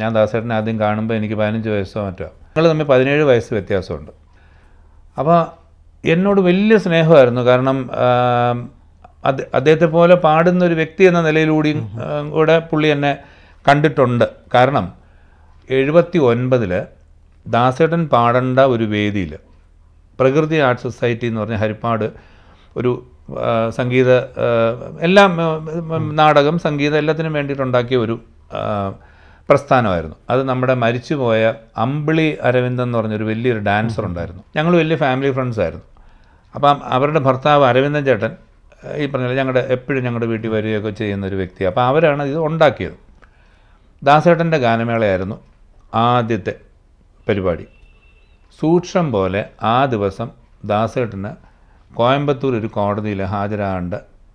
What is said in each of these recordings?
ഞാൻ ദാസേട്ടനെ ആദ്യം കാണുമ്പോൾ എനിക്ക് പതിനഞ്ച് വയസ്സോ മറ്റോ ഞങ്ങൾ തമ്മിൽ പതിനേഴ് വയസ്സ് വ്യത്യാസമുണ്ട് അപ്പോൾ എന്നോട് വലിയ സ്നേഹമായിരുന്നു കാരണം അത് അദ്ദേഹത്തെ പോലെ പാടുന്ന ഒരു വ്യക്തി എന്ന നിലയിലൂടെയും കൂടെ പുള്ളി എന്നെ കണ്ടിട്ടുണ്ട് കാരണം എഴുപത്തി ഒൻപതിൽ ദാസേട്ടൻ പാടേണ്ട ഒരു വേദിയിൽ പ്രകൃതി ആർട്ട് സൊസൈറ്റി എന്ന് പറഞ്ഞ ഹരിപ്പാട് ഒരു സംഗീത എല്ലാം നാടകം സംഗീതം എല്ലാത്തിനും വേണ്ടിയിട്ടുണ്ടാക്കിയ ഒരു പ്രസ്ഥാനമായിരുന്നു അത് നമ്മുടെ മരിച്ചുപോയ അമ്പിളി അരവിന്ദൻ എന്ന് പറഞ്ഞൊരു വലിയൊരു ഡാൻസർ ഉണ്ടായിരുന്നു ഞങ്ങൾ വലിയ ഫാമിലി ഫ്രണ്ട്സ് ആയിരുന്നു അപ്പം അവരുടെ ഭർത്താവ് അരവിന്ദൻ ചേട്ടൻ ഈ പറഞ്ഞാൽ ഞങ്ങളുടെ എപ്പോഴും ഞങ്ങളുടെ വീട്ടിൽ വരികയൊക്കെ ചെയ്യുന്ന ഒരു വ്യക്തി അപ്പോൾ അവരാണ് ഇത് ഉണ്ടാക്കിയത് ദാസേട്ടൻ്റെ ഗാനമേളയായിരുന്നു ആദ്യത്തെ പരിപാടി സൂക്ഷം പോലെ ആ ദിവസം ദാസേട്ടന് കോയമ്പത്തൂർ ഒരു കോടതിയിൽ ഹാജരാകേണ്ട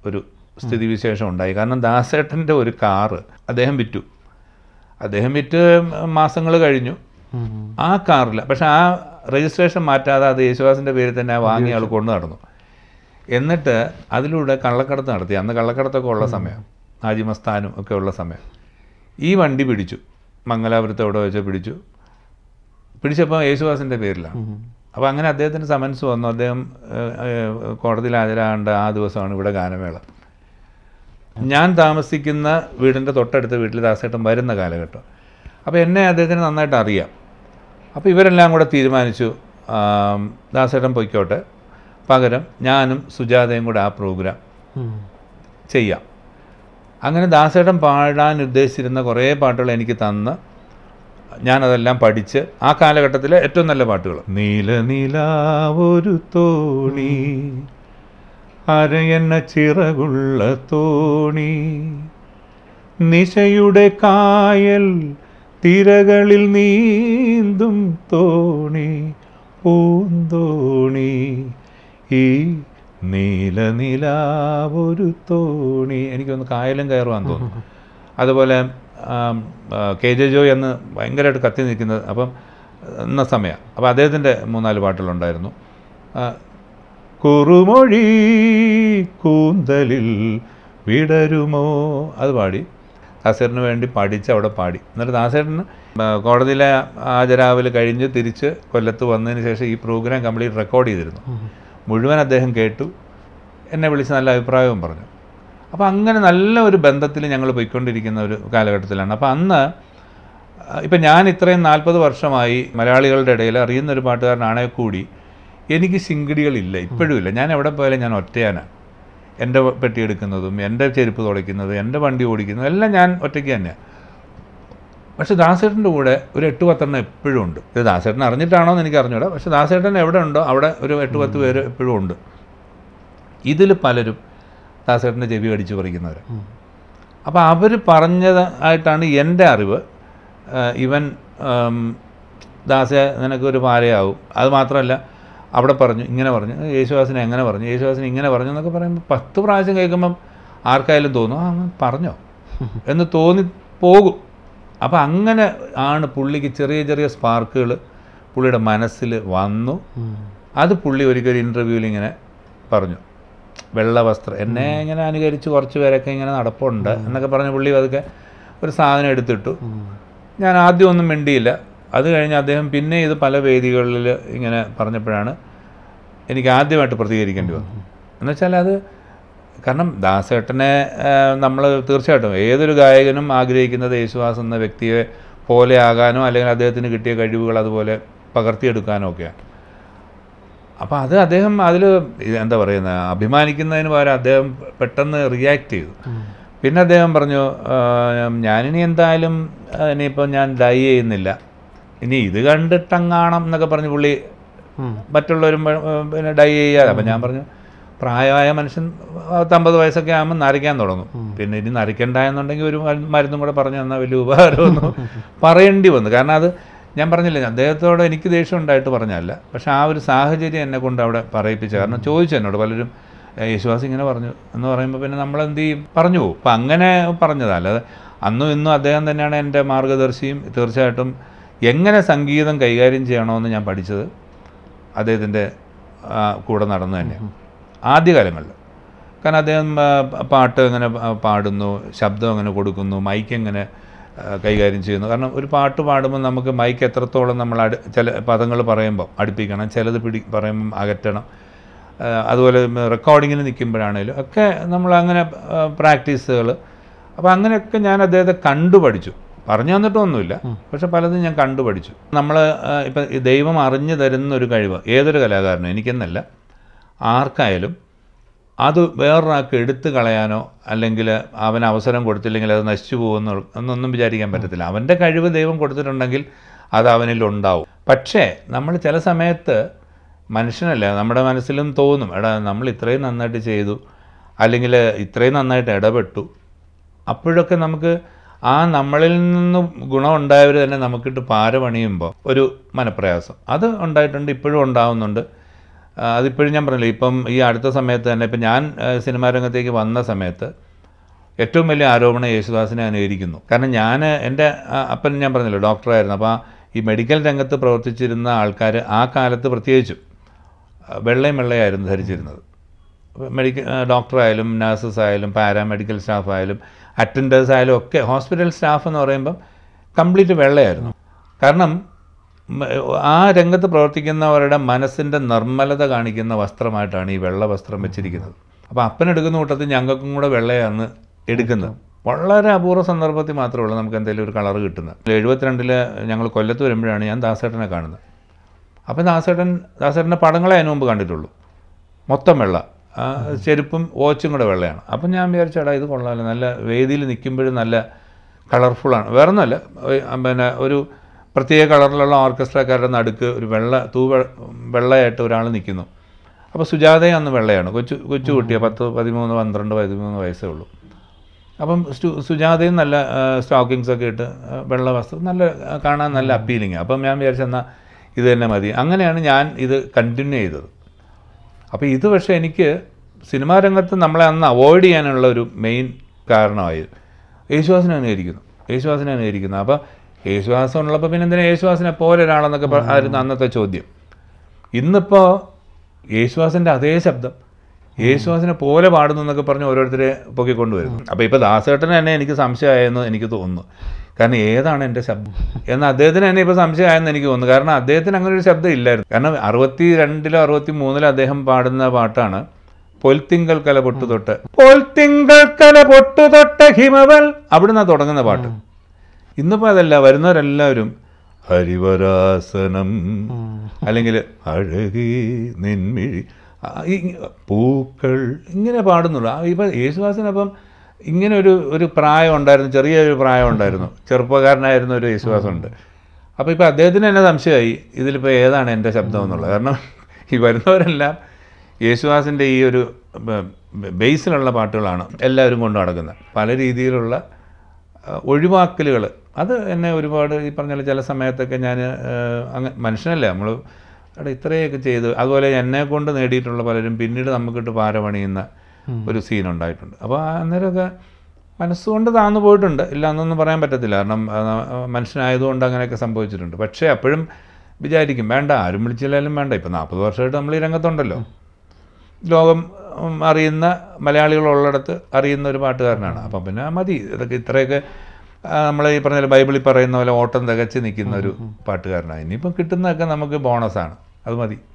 ഒരു സ്ഥിതിവിശേഷം ഉണ്ടായി കാരണം ദാസേട്ടൻ്റെ ഒരു കാറ് അദ്ദേഹം വിറ്റു അദ്ദേഹം വിറ്റ് മാസങ്ങൾ കഴിഞ്ഞു ആ കാറില്ല പക്ഷെ ആ രജിസ്ട്രേഷൻ മാറ്റാതെ അത് യേശുദാസിൻ്റെ പേരിൽ തന്നെ വാങ്ങി ആൾ കൊണ്ടു നടന്നു എന്നിട്ട് അതിലൂടെ കള്ളക്കടത്ത് നടത്തി അന്ന് കള്ളക്കടത്തൊക്കെ ഉള്ള സമയം ആജിമസ്ഥാനും ഒക്കെ ഉള്ള സമയം ഈ വണ്ടി പിടിച്ചു മംഗലാപുരത്ത് എവിടെ വെച്ച് പിടിച്ചു പിടിച്ചപ്പോൾ യേശുദാസിൻ്റെ പേരിലാണ് അപ്പോൾ അങ്ങനെ അദ്ദേഹത്തിന് സമൻസ് വന്നു അദ്ദേഹം കോടതിയിൽ ഹാജരാകേണ്ട ആ ദിവസമാണ് ഇവിടെ ഗാനമേള ഞാൻ താമസിക്കുന്ന വീടിൻ്റെ തൊട്ടടുത്ത വീട്ടിൽ ദാസേട്ടൻ വരുന്ന കാലഘട്ടം അപ്പോൾ എന്നെ അദ്ദേഹത്തിന് നന്നായിട്ട് അറിയാം അപ്പോൾ ഇവരെല്ലാം കൂടെ തീരുമാനിച്ചു ദാസേട്ടൻ പൊയ്ക്കോട്ടെ പകരം ഞാനും സുജാതയും കൂടെ ആ പ്രോഗ്രാം ചെയ്യാം അങ്ങനെ ദാസേട്ടൻ പാടാൻ ഉദ്ദേശിച്ചിരുന്ന കുറേ പാട്ടുകൾ എനിക്ക് തന്ന് ഞാനതെല്ലാം പഠിച്ച് ആ കാലഘട്ടത്തിലെ ഏറ്റവും നല്ല പാട്ടുകൾ നീല നീല ഒരു തോണി അരയെന്ന ചിറകുള്ള തോണി നിശയുടെ കായൽ തിരകളിൽ നീന്തും തോണി പൂന്തോണി ഈ നീലനിലാവൊരു തോണി എനിക്കൊന്ന് കായലും കയറുവാൻ തോന്നുന്നു അതുപോലെ കെ ജെ ജോയ് എന്ന് ഭയങ്കരമായിട്ട് കത്തി നിൽക്കുന്നത് അപ്പം എന്ന സമയം അപ്പോൾ അദ്ദേഹത്തിൻ്റെ മൂന്നാല് പാട്ടുകളുണ്ടായിരുന്നു കുറുമൊഴി കൂന്തലിൽ വിടരുമോ അത് പാടി ദാസേട്ടന് വേണ്ടി പഠിച്ച് അവിടെ പാടി എന്നിട്ട് ദാസേട്ടന് കോടതിയിലെ ഹാജരാവൽ കഴിഞ്ഞ് തിരിച്ച് കൊല്ലത്ത് വന്നതിന് ശേഷം ഈ പ്രോഗ്രാം കംപ്ലീറ്റ് റെക്കോർഡ് ചെയ്തിരുന്നു മുഴുവൻ അദ്ദേഹം കേട്ടു എന്നെ വിളിച്ച് നല്ല അഭിപ്രായവും പറഞ്ഞു അപ്പോൾ അങ്ങനെ നല്ല ഒരു ബന്ധത്തിൽ ഞങ്ങൾ പോയിക്കൊണ്ടിരിക്കുന്ന ഒരു കാലഘട്ടത്തിലാണ് അപ്പോൾ അന്ന് ഇപ്പം ഞാൻ ഇത്രയും നാൽപ്പത് വർഷമായി മലയാളികളുടെ ഇടയിൽ അറിയുന്ന ഒരു പാട്ടുകാരനാണെ കൂടി എനിക്ക് ശിങ്കിടികളില്ല ഇപ്പോഴും ഇല്ല ഞാൻ എവിടെ പോയാലും ഞാൻ ഒറ്റയാനാണ് എൻ്റെ പെട്ടി എടുക്കുന്നതും എൻ്റെ ചെരുപ്പ് തുടയ്ക്കുന്നതും എൻ്റെ വണ്ടി ഓടിക്കുന്നതും എല്ലാം ഞാൻ ഒറ്റയ്ക്ക് തന്നെയാണ് പക്ഷേ ദാസേട്ടൻ്റെ കൂടെ ഒരു എട്ട് പത്തെണ്ണം എപ്പോഴും ഉണ്ട് ഇത് ദാസേട്ടൻ അറിഞ്ഞിട്ടാണോ എന്ന് എനിക്ക് അറിഞ്ഞൂടെ പക്ഷേ ദാസേട്ടൻ എവിടെ ഉണ്ടോ അവിടെ ഒരു എട്ട് പത്ത് പേര് എപ്പോഴും ഉണ്ട് ഇതിൽ പലരും ദാസേട്ടൻ്റെ ചെവി അടിച്ച് പറിക്കുന്നവർ അപ്പോൾ അവർ പറഞ്ഞതായിട്ടാണ് എൻ്റെ അറിവ് ഇവൻ ദാസ നിനക്കൊരു പാരയാവും അത് മാത്രമല്ല അവിടെ പറഞ്ഞു ഇങ്ങനെ പറഞ്ഞു യേശുദാസിനെ അങ്ങനെ പറഞ്ഞു യേശുദാസിനെ ഇങ്ങനെ പറഞ്ഞു എന്നൊക്കെ പറയുമ്പോൾ പത്ത് പ്രാവശ്യം കേൾക്കുമ്പം ആർക്കായാലും തോന്നും ആ പറഞ്ഞോ എന്ന് തോന്നി പോകും അപ്പോൾ അങ്ങനെ ആണ് പുള്ളിക്ക് ചെറിയ ചെറിയ സ്പാർക്കുകൾ പുള്ളിയുടെ മനസ്സിൽ വന്നു അത് പുള്ളി ഒരിക്കലും ഇൻ്റർവ്യൂവിൽ ഇങ്ങനെ പറഞ്ഞു വെള്ള വസ്ത്രം എന്നെ ഇങ്ങനെ അനുകരിച്ച് കുറച്ച് പേരൊക്കെ ഇങ്ങനെ നടപ്പുണ്ട് എന്നൊക്കെ പറഞ്ഞ് പുള്ളി അതൊക്കെ ഒരു സാധനം എടുത്തിട്ടു ഞാൻ ആദ്യം ഒന്നും മിണ്ടിയില്ല അത് കഴിഞ്ഞ് അദ്ദേഹം പിന്നെ ഇത് പല വേദികളിൽ ഇങ്ങനെ പറഞ്ഞപ്പോഴാണ് എനിക്ക് ആദ്യമായിട്ട് പ്രതികരിക്കേണ്ടി വന്നു എന്നുവെച്ചാൽ അത് കാരണം ദാസേട്ടനെ നമ്മൾ തീർച്ചയായിട്ടും ഏതൊരു ഗായകനും ആഗ്രഹിക്കുന്നത് യേശുദാസ് എന്ന വ്യക്തിയെ പോലെ ആകാനോ അല്ലെങ്കിൽ അദ്ദേഹത്തിന് കിട്ടിയ കഴിവുകൾ അതുപോലെ പകർത്തിയെടുക്കാനോ ഒക്കെയാണ് അപ്പോൾ അത് അദ്ദേഹം അതിൽ എന്താ പറയുന്നത് അഭിമാനിക്കുന്നതിന് പകരം അദ്ദേഹം പെട്ടെന്ന് റിയാക്ട് ചെയ്തു പിന്നെ അദ്ദേഹം പറഞ്ഞു ഞാനിനി എന്തായാലും ഇനിയിപ്പോൾ ഞാൻ ഡൈ ചെയ്യുന്നില്ല ഇനി ഇത് കണ്ടിട്ടങ്ങാണം എന്നൊക്കെ പറഞ്ഞു പുള്ളി മറ്റുള്ളവരും പിന്നെ ഡൈ ചെയ്യാതെ അപ്പം ഞാൻ പറഞ്ഞു പ്രായമായ മനുഷ്യൻ പത്തമ്പത് വയസ്സൊക്കെ ആകുമ്പോൾ നരയ്ക്കാൻ തുടങ്ങും പിന്നെ ഇനി നരയ്ക്കണ്ടായെന്നുണ്ടെങ്കിൽ ഒരു മരുന്നും കൂടെ പറഞ്ഞു തന്നാൽ വലിയ ഉപകാരമൊന്നും പറയേണ്ടി വന്നു കാരണം അത് ഞാൻ പറഞ്ഞില്ല അദ്ദേഹത്തോട് എനിക്ക് ദേഷ്യം ഉണ്ടായിട്ട് പറഞ്ഞല്ല പക്ഷെ ആ ഒരു സാഹചര്യം എന്നെ കൊണ്ട് അവിടെ പറയിപ്പിച്ചു കാരണം ചോദിച്ചു എന്നോട് പലരും യേശുവാസ് ഇങ്ങനെ പറഞ്ഞു എന്ന് പറയുമ്പോൾ പിന്നെ നമ്മൾ എന്ത് ചെയ്യും പറഞ്ഞു പോകും അപ്പം അങ്ങനെ പറഞ്ഞതാണ് അല്ലാതെ അന്നും ഇന്നും അദ്ദേഹം തന്നെയാണ് എൻ്റെ മാർഗദർശിയും തീർച്ചയായിട്ടും എങ്ങനെ സംഗീതം കൈകാര്യം ചെയ്യണമെന്ന് ഞാൻ പഠിച്ചത് അദ്ദേഹത്തിൻ്റെ കൂടെ നടന്നു തന്നെ ആദ്യകാലങ്ങളിൽ കാരണം അദ്ദേഹം പാട്ട് അങ്ങനെ പാടുന്നു ശബ്ദം അങ്ങനെ കൊടുക്കുന്നു മൈക്ക് എങ്ങനെ കൈകാര്യം ചെയ്യുന്നു കാരണം ഒരു പാട്ട് പാടുമ്പോൾ നമുക്ക് മൈക്ക് എത്രത്തോളം നമ്മൾ അടു ചില പദങ്ങൾ പറയുമ്പോൾ അടുപ്പിക്കണം ചിലത് പിടി പറയുമ്പം അകറ്റണം അതുപോലെ റെക്കോർഡിങ്ങിന് നിൽക്കുമ്പോഴാണേലും ഒക്കെ നമ്മൾ അങ്ങനെ പ്രാക്ടീസുകൾ അപ്പോൾ അങ്ങനെയൊക്കെ ഞാൻ അദ്ദേഹത്തെ കണ്ടു പഠിച്ചു പറഞ്ഞു തന്നിട്ടൊന്നുമില്ല പക്ഷെ പലതും ഞാൻ കണ്ടു പഠിച്ചു നമ്മൾ ഇപ്പം ദൈവം അറിഞ്ഞു തരുന്ന ഒരു കഴിവ് ഏതൊരു കലാകാരനും എനിക്കെന്നല്ല ആർക്കായാലും അത് വേറൊരാൾക്ക് എടുത്തു കളയാനോ അല്ലെങ്കിൽ അവൻ അവസരം കൊടുത്തില്ലെങ്കിൽ അത് നശിച്ചു പോകുമെന്നോ എന്നൊന്നും വിചാരിക്കാൻ പറ്റത്തില്ല അവൻ്റെ കഴിവ് ദൈവം കൊടുത്തിട്ടുണ്ടെങ്കിൽ അത് അവനിൽ ഉണ്ടാവും പക്ഷേ നമ്മൾ ചില സമയത്ത് മനുഷ്യനല്ല നമ്മുടെ മനസ്സിലും തോന്നും എടാ നമ്മൾ ഇത്രയും നന്നായിട്ട് ചെയ്തു അല്ലെങ്കിൽ ഇത്രയും നന്നായിട്ട് ഇടപെട്ടു അപ്പോഴൊക്കെ നമുക്ക് ആ നമ്മളിൽ നിന്ന് ഗുണമുണ്ടായവർ തന്നെ നമുക്കിട്ട് പാര പണിയുമ്പോൾ ഒരു മനപ്രയാസം അത് ഉണ്ടായിട്ടുണ്ട് ഇപ്പോഴും ഉണ്ടാവുന്നുണ്ട് അതിപ്പോഴും ഞാൻ പറഞ്ഞില്ല ഇപ്പം ഈ അടുത്ത സമയത്ത് തന്നെ ഇപ്പം ഞാൻ സിനിമാ രംഗത്തേക്ക് വന്ന സമയത്ത് ഏറ്റവും വലിയ ആരോപണം യേശുദാസിനെ അനുകരിക്കുന്നു കാരണം ഞാൻ എൻ്റെ അപ്പൻ ഞാൻ പറഞ്ഞല്ലോ ഡോക്ടറായിരുന്നു അപ്പോൾ ഈ മെഡിക്കൽ രംഗത്ത് പ്രവർത്തിച്ചിരുന്ന ആൾക്കാർ ആ കാലത്ത് പ്രത്യേകിച്ചും വെള്ളയും വെള്ളയായിരുന്നു ധരിച്ചിരുന്നത് മെഡിക്കൽ ഡോക്ടറായാലും നഴ്സസ് ആയാലും പാരാമെഡിക്കൽ സ്റ്റാഫ് ആയാലും അറ്റൻഡേഴ്സ് ആയാലും ഒക്കെ ഹോസ്പിറ്റൽ സ്റ്റാഫ് എന്ന് പറയുമ്പം കംപ്ലീറ്റ് വെള്ളയായിരുന്നു കാരണം ആ രംഗത്ത് പ്രവർത്തിക്കുന്നവരുടെ മനസ്സിൻ്റെ നിർമ്മലത കാണിക്കുന്ന വസ്ത്രമായിട്ടാണ് ഈ വെള്ള വസ്ത്രം വെച്ചിരിക്കുന്നത് അപ്പോൾ അപ്പനെടുക്കുന്ന കൂട്ടത്തിൽ ഞങ്ങൾക്കും കൂടെ വെള്ളയാണ് എടുക്കുന്നത് വളരെ അപൂർവ സന്ദർഭത്തിൽ മാത്രമേ ഉള്ളൂ നമുക്ക് എന്തെങ്കിലും ഒരു കളർ കിട്ടുന്നത് എഴുപത്തിരണ്ടിൽ ഞങ്ങൾ കൊല്ലത്ത് വരുമ്പോഴാണ് ഞാൻ ദാസേട്ടനെ കാണുന്നത് അപ്പം ദാസേട്ടൻ ദാസേട്ടൻ്റെ പടങ്ങളെ അതിനു മുമ്പ് കണ്ടിട്ടുള്ളൂ മൊത്തം വെള്ള ചെരുപ്പും വാച്ചും കൂടെ വെള്ളയാണ് അപ്പം ഞാൻ വിചാരിച്ചാടാ ഇത് കൊള്ളാമല്ലോ നല്ല വേദിയിൽ നിൽക്കുമ്പോഴും നല്ല കളർഫുള്ളാണ് വേറെ ഒന്നല്ല പിന്നെ ഒരു പ്രത്യേക കളറിലുള്ള ഓർക്കസ്ട്രക്കാരുടെ നടുക്ക് ഒരു വെള്ള തൂ വെള്ളയായിട്ട് ഒരാൾ നിൽക്കുന്നു അപ്പോൾ സുജാത അന്ന് വെള്ളയാണ് കൊച്ചു കൊച്ചു കുട്ടിയെ പത്ത് പതിമൂന്ന് പന്ത്രണ്ട് പതിമൂന്ന് വയസ്സേ ഉള്ളൂ അപ്പം സുജാതയും നല്ല സ്റ്റോക്കിങ്സ് ഒക്കെ ഇട്ട് വെള്ള വസ്ത്രം നല്ല കാണാൻ നല്ല അപ്പീലിങ് അപ്പം ഞാൻ വിചാരിച്ചെന്നാൽ ഇത് തന്നെ മതി അങ്ങനെയാണ് ഞാൻ ഇത് കണ്ടിന്യൂ ചെയ്തത് അപ്പോൾ ഇത് പക്ഷേ എനിക്ക് സിനിമാ രംഗത്ത് നമ്മളെ അന്ന് അവോയ്ഡ് ചെയ്യാനുള്ള ഒരു മെയിൻ കാരണമായി യേശുവാസിനെ അനുകരിക്കുന്നു യേശുവാസിനെ അനുകരിക്കുന്നു അപ്പോൾ യേശുവാസം ഉള്ളപ്പോൾ പിന്നെ എന്തിനാ യേശുവാസിനെ പോലെ ഒരാളെന്നൊക്കെ ആയിരുന്നു അന്നത്തെ ചോദ്യം ഇന്നിപ്പോൾ യേശുവാസിൻ്റെ അതേ ശബ്ദം യേശുദാസിനെ പോലെ പാടുന്നു എന്നൊക്കെ പറഞ്ഞ് ഓരോരുത്തരെ പൊക്കിക്കൊണ്ടുവരുന്നു അപ്പോൾ ഇപ്പോൾ ദാസേട്ടൻ തന്നെ എനിക്ക് സംശയമായെന്ന് എനിക്ക് തോന്നുന്നു കാരണം ഏതാണ് എൻ്റെ ശബ്ദം എന്നാൽ അദ്ദേഹത്തിന് തന്നെ ഇപ്പോൾ സംശയമായെന്ന് എനിക്ക് തോന്നുന്നു കാരണം അദ്ദേഹത്തിന് അങ്ങനെ ഒരു ശബ്ദം ഇല്ലായിരുന്നു കാരണം അറുപത്തി രണ്ടിലോ അറുപത്തി മൂന്നിലോ അദ്ദേഹം പാടുന്ന പാട്ടാണ് പൊൽത്തിങ്കൽ കല പൊട്ടു തൊട്ട് പൊൽത്തിങ്കൽ കല പൊട്ടു തൊട്ട് ഹിമവൽ അവിടുന്ന് തുടങ്ങുന്ന പാട്ട് ഇന്നിപ്പോൾ അതല്ല വരുന്നവരെല്ലാവരും ഹരിവരാസനം അല്ലെങ്കിൽ അഴകി നിൻമിഴി പൂക്കൾ ഇങ്ങനെ പാടുന്നുള്ളൂ ഇപ്പം യേശുവാസിനപ്പം ഇങ്ങനെ ഒരു ഒരു പ്രായം ഉണ്ടായിരുന്നു ചെറിയൊരു പ്രായം ഉണ്ടായിരുന്നു ചെറുപ്പക്കാരനായിരുന്ന ഒരു ഉണ്ട് അപ്പോൾ ഇപ്പോൾ അദ്ദേഹത്തിന് തന്നെ സംശയമായി ഇതിലിപ്പോൾ ഏതാണ് എൻ്റെ ശബ്ദം എന്നുള്ളത് കാരണം ഈ വരുന്നവരെല്ലാം യേശുവാസിൻ്റെ ഈ ഒരു ബേസിലുള്ള പാട്ടുകളാണ് എല്ലാവരും കൊണ്ടു നടക്കുന്നത് പല രീതിയിലുള്ള ഒഴിവാക്കലുകൾ അത് എന്നെ ഒരുപാട് ഈ പറഞ്ഞ ചില സമയത്തൊക്കെ ഞാൻ മനുഷ്യനല്ലേ നമ്മൾ അവിടെ ഇത്രയൊക്കെ ചെയ്ത് അതുപോലെ എന്നെ കൊണ്ട് നേടിയിട്ടുള്ള പലരും പിന്നീട് നമുക്കിട്ട് പാരപണിയുന്ന ഒരു സീൻ ഉണ്ടായിട്ടുണ്ട് അപ്പോൾ അന്നേരമൊക്കെ മനസ്സുകൊണ്ട് താന്നു പോയിട്ടുണ്ട് ഇല്ല എന്നൊന്നും പറയാൻ പറ്റത്തില്ല കാരണം മനുഷ്യനായതുകൊണ്ട് അങ്ങനെയൊക്കെ സംഭവിച്ചിട്ടുണ്ട് പക്ഷേ അപ്പോഴും വിചാരിക്കും വേണ്ട ആരും വിളിച്ചില്ലാലും വേണ്ട ഇപ്പം നാൽപ്പത് വർഷമായിട്ട് നമ്മൾ ഈ രംഗത്തുണ്ടല്ലോ ലോകം അറിയുന്ന മലയാളികളുള്ളിടത്ത് അറിയുന്ന ഒരു പാട്ടുകാരനാണ് അപ്പം പിന്നെ മതി ഇതൊക്കെ ഇത്രയൊക്കെ നമ്മൾ ഈ പറഞ്ഞ ബൈബിളിൽ പറയുന്ന പോലെ ഓട്ടം തികച്ച് നിൽക്കുന്ന ഒരു പാട്ടുകാരനാണ് ഇനിയിപ്പം കിട്ടുന്നതൊക്കെ നമുക്ക് ബോണസാണ് അത് മതി